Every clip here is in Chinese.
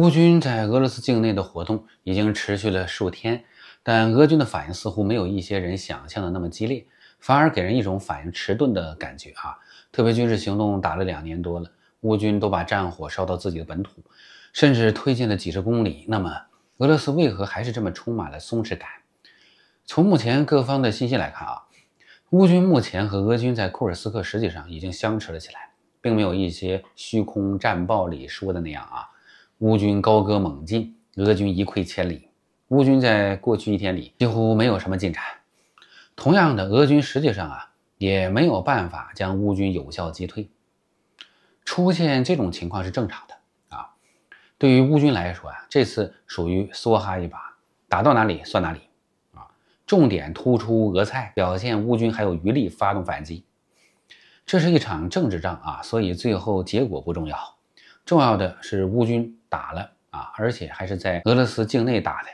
乌军在俄罗斯境内的活动已经持续了数天，但俄军的反应似乎没有一些人想象的那么激烈，反而给人一种反应迟钝的感觉啊！特别军事行动打了两年多了，乌军都把战火烧到自己的本土，甚至推进了几十公里。那么，俄罗斯为何还是这么充满了松弛感？从目前各方的信息来看啊，乌军目前和俄军在库尔斯克实际上已经相持了起来，并没有一些虚空战报里说的那样啊。乌军高歌猛进，俄军一溃千里。乌军在过去一天里几乎没有什么进展。同样的，俄军实际上啊也没有办法将乌军有效击退。出现这种情况是正常的啊。对于乌军来说啊，这次属于梭哈一把，打到哪里算哪里啊。重点突出俄菜，表现乌军还有余力发动反击。这是一场政治仗啊，所以最后结果不重要。重要的是，乌军打了啊，而且还是在俄罗斯境内打的。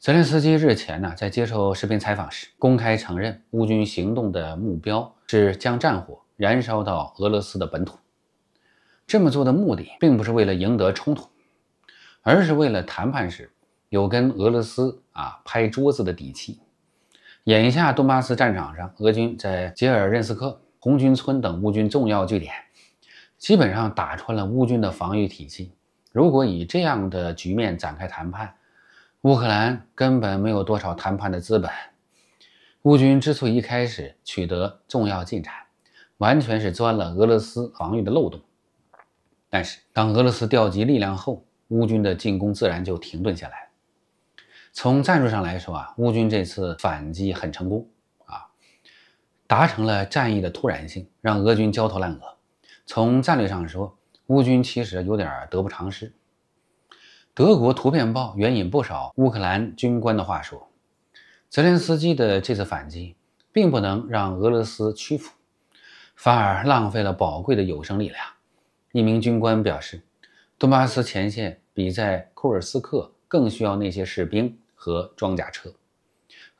泽连斯基日前呢在接受视频采访时，公开承认，乌军行动的目标是将战火燃烧到俄罗斯的本土。这么做的目的，并不是为了赢得冲突，而是为了谈判时有跟俄罗斯啊拍桌子的底气。眼下，顿巴斯战场上，俄军在杰尔任斯克、红军村等乌军重要据点。基本上打穿了乌军的防御体系。如果以这样的局面展开谈判，乌克兰根本没有多少谈判的资本。乌军之所以一开始取得重要进展，完全是钻了俄罗斯防御的漏洞。但是当俄罗斯调集力量后，乌军的进攻自然就停顿下来。从战术上来说啊，乌军这次反击很成功啊，达成了战役的突然性，让俄军焦头烂额。从战略上说，乌军其实有点得不偿失。德国《图片报》援引不少乌克兰军官的话说，泽连斯基的这次反击并不能让俄罗斯屈服，反而浪费了宝贵的有生力量。一名军官表示，顿巴斯前线比在库尔斯克更需要那些士兵和装甲车。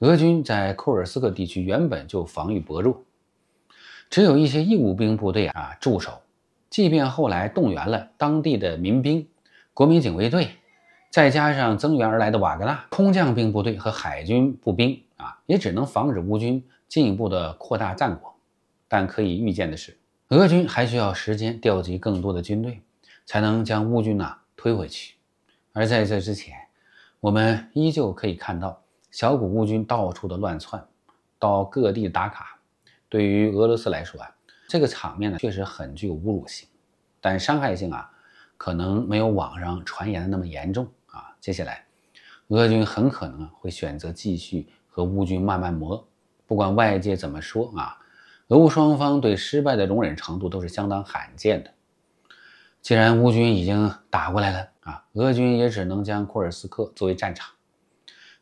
俄军在库尔斯克地区原本就防御薄弱。只有一些义务兵部队啊驻守，即便后来动员了当地的民兵、国民警卫队，再加上增援而来的瓦格纳空降兵部队和海军步兵啊，也只能防止乌军进一步的扩大战果。但可以预见的是，俄军还需要时间调集更多的军队，才能将乌军呢推回去。而在这之前，我们依旧可以看到小股乌军到处的乱窜，到各地打卡。对于俄罗斯来说啊，这个场面呢确实很具有侮辱性，但伤害性啊可能没有网上传言的那么严重啊。接下来，俄军很可能会选择继续和乌军慢慢磨。不管外界怎么说啊，俄乌双方对失败的容忍程度都是相当罕见的。既然乌军已经打过来了啊，俄军也只能将库尔斯克作为战场，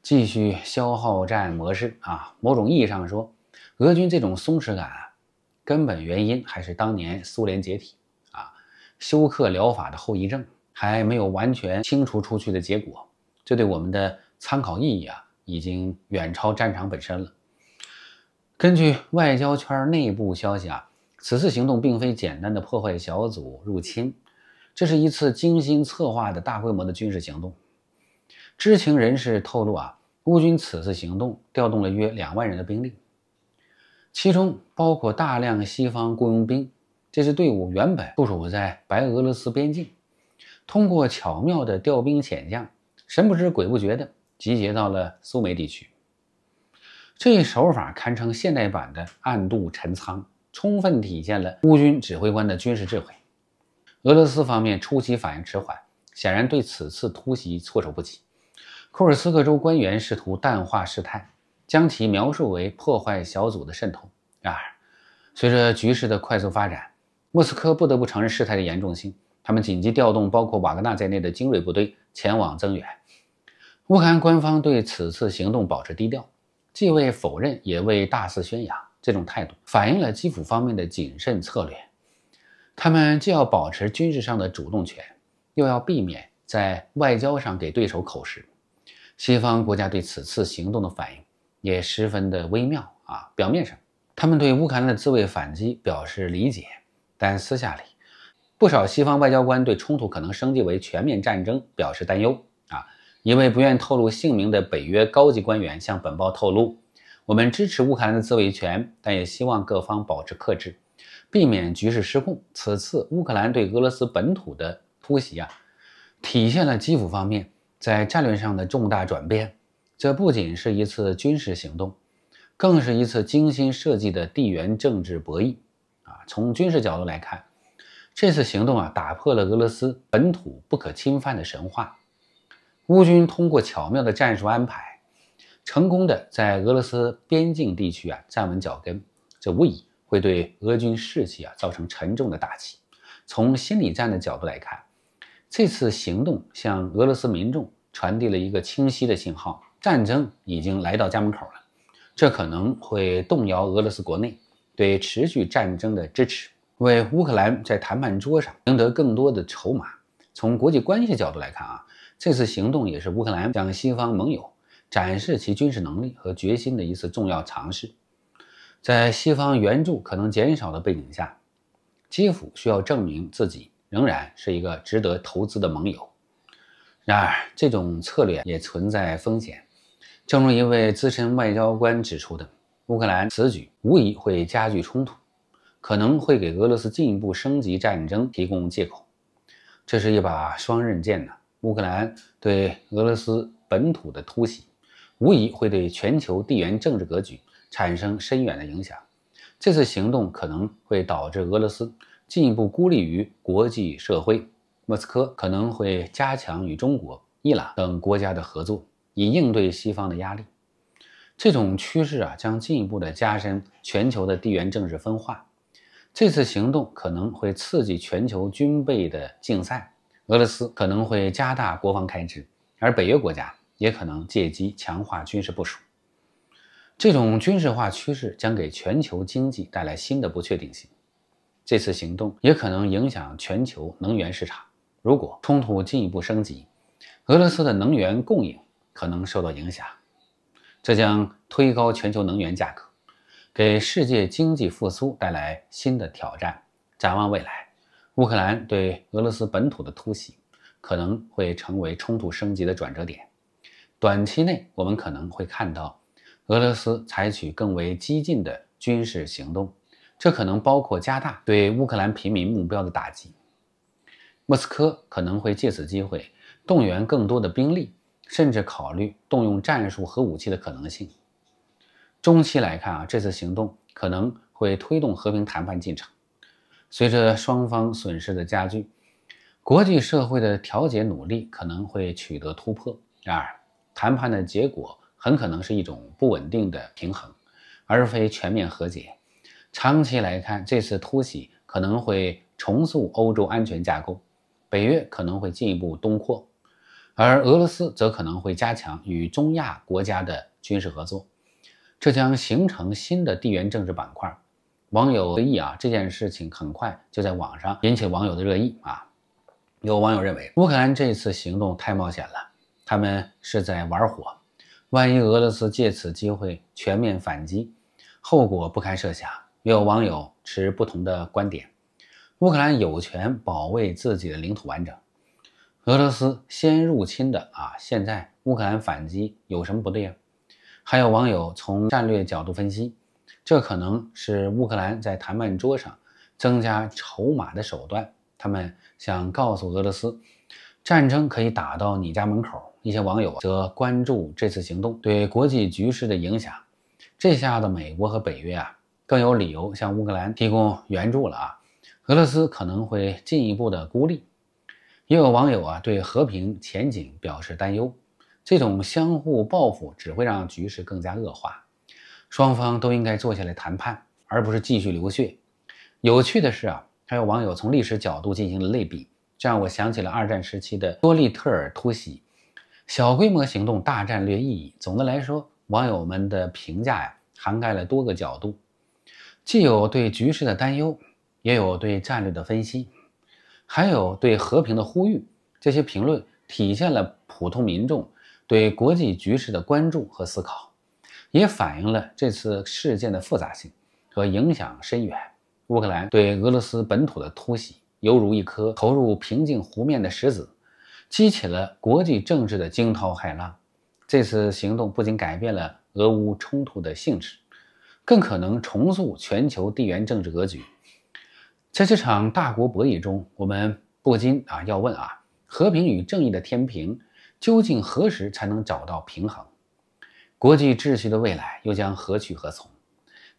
继续消耗战模式啊。某种意义上说。俄军这种松弛感，根本原因还是当年苏联解体啊休克疗法的后遗症还没有完全清除出去的结果，这对我们的参考意义啊已经远超战场本身了。根据外交圈内部消息啊，此次行动并非简单的破坏小组入侵，这是一次精心策划的大规模的军事行动。知情人士透露啊，乌军此次行动调动了约两万人的兵力。其中包括大量西方雇佣兵，这支队伍原本部署在白俄罗斯边境，通过巧妙的调兵遣将，神不知鬼不觉地集结到了苏梅地区。这一手法堪称现代版的暗度陈仓，充分体现了乌军指挥官的军事智慧。俄罗斯方面初期反应迟缓，显然对此次突袭措手不及。库尔斯克州官员试图淡化事态。将其描述为破坏小组的渗透。然而，随着局势的快速发展，莫斯科不得不承认事态的严重性。他们紧急调动包括瓦格纳在内的精锐部队前往增援。乌克兰官方对此次行动保持低调，既未否认，也未大肆宣扬。这种态度反映了基辅方面的谨慎策略。他们既要保持军事上的主动权，又要避免在外交上给对手口实。西方国家对此次行动的反应。也十分的微妙啊！表面上，他们对乌克兰的自卫反击表示理解，但私下里，不少西方外交官对冲突可能升级为全面战争表示担忧啊！一位不愿透露姓名的北约高级官员向本报透露：“我们支持乌克兰的自卫权，但也希望各方保持克制，避免局势失控。”此次乌克兰对俄罗斯本土的突袭啊，体现了基辅方面在战略上的重大转变。这不仅是一次军事行动，更是一次精心设计的地缘政治博弈。啊，从军事角度来看，这次行动啊打破了俄罗斯本土不可侵犯的神话。乌军通过巧妙的战术安排，成功的在俄罗斯边境地区啊站稳脚跟，这无疑会对俄军士气啊造成沉重的打击。从心理战的角度来看，这次行动向俄罗斯民众传递了一个清晰的信号。战争已经来到家门口了，这可能会动摇俄罗斯国内对持续战争的支持，为乌克兰在谈判桌上赢得更多的筹码。从国际关系角度来看啊，这次行动也是乌克兰向西方盟友展示其军事能力和决心的一次重要尝试。在西方援助可能减少的背景下，基辅需要证明自己仍然是一个值得投资的盟友。然而，这种策略也存在风险。正如一位资深外交官指出的，乌克兰此举无疑会加剧冲突，可能会给俄罗斯进一步升级战争提供借口。这是一把双刃剑呢。乌克兰对俄罗斯本土的突袭，无疑会对全球地缘政治格局产生深远的影响。这次行动可能会导致俄罗斯进一步孤立于国际社会，莫斯科可能会加强与中国、伊朗等国家的合作。以应对西方的压力，这种趋势啊将进一步的加深全球的地缘政治分化。这次行动可能会刺激全球军备的竞赛，俄罗斯可能会加大国防开支，而北约国家也可能借机强化军事部署。这种军事化趋势将给全球经济带来新的不确定性。这次行动也可能影响全球能源市场。如果冲突进一步升级，俄罗斯的能源供应。可能受到影响，这将推高全球能源价格，给世界经济复苏带来新的挑战。展望未来，乌克兰对俄罗斯本土的突袭可能会成为冲突升级的转折点。短期内，我们可能会看到俄罗斯采取更为激进的军事行动，这可能包括加大对乌克兰平民目标的打击。莫斯科可能会借此机会动员更多的兵力。甚至考虑动用战术核武器的可能性。中期来看啊，这次行动可能会推动和平谈判进程。随着双方损失的加剧，国际社会的调解努力可能会取得突破。然而，谈判的结果很可能是一种不稳定的平衡，而非全面和解。长期来看，这次突袭可能会重塑欧洲安全架构，北约可能会进一步东扩。而俄罗斯则可能会加强与中亚国家的军事合作，这将形成新的地缘政治板块。网友热议啊，这件事情很快就在网上引起网友的热议啊。有网友认为乌克兰这次行动太冒险了，他们是在玩火，万一俄罗斯借此机会全面反击，后果不堪设想。也有网友持不同的观点，乌克兰有权保卫自己的领土完整。俄罗斯先入侵的啊，现在乌克兰反击有什么不对呀？还有网友从战略角度分析，这可能是乌克兰在谈判桌上增加筹码的手段。他们想告诉俄罗斯，战争可以打到你家门口。一些网友则关注这次行动对国际局势的影响。这下的美国和北约啊，更有理由向乌克兰提供援助了啊。俄罗斯可能会进一步的孤立。也有网友啊对和平前景表示担忧，这种相互报复只会让局势更加恶化，双方都应该坐下来谈判，而不是继续流血。有趣的是啊，还有网友从历史角度进行了类比，这让我想起了二战时期的多利特尔突袭，小规模行动大战略意义。总的来说，网友们的评价呀涵盖了多个角度，既有对局势的担忧，也有对战略的分析。还有对和平的呼吁，这些评论体现了普通民众对国际局势的关注和思考，也反映了这次事件的复杂性和影响深远。乌克兰对俄罗斯本土的突袭，犹如一颗投入平静湖面的石子，激起了国际政治的惊涛骇浪。这次行动不仅改变了俄乌冲突的性质，更可能重塑全球地缘政治格局。在这场大国博弈中，我们不禁啊要问啊：和平与正义的天平究竟何时才能找到平衡？国际秩序的未来又将何去何从？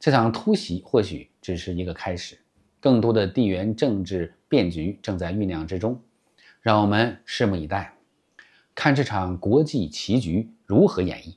这场突袭或许只是一个开始，更多的地缘政治变局正在酝酿之中。让我们拭目以待，看这场国际棋局如何演绎。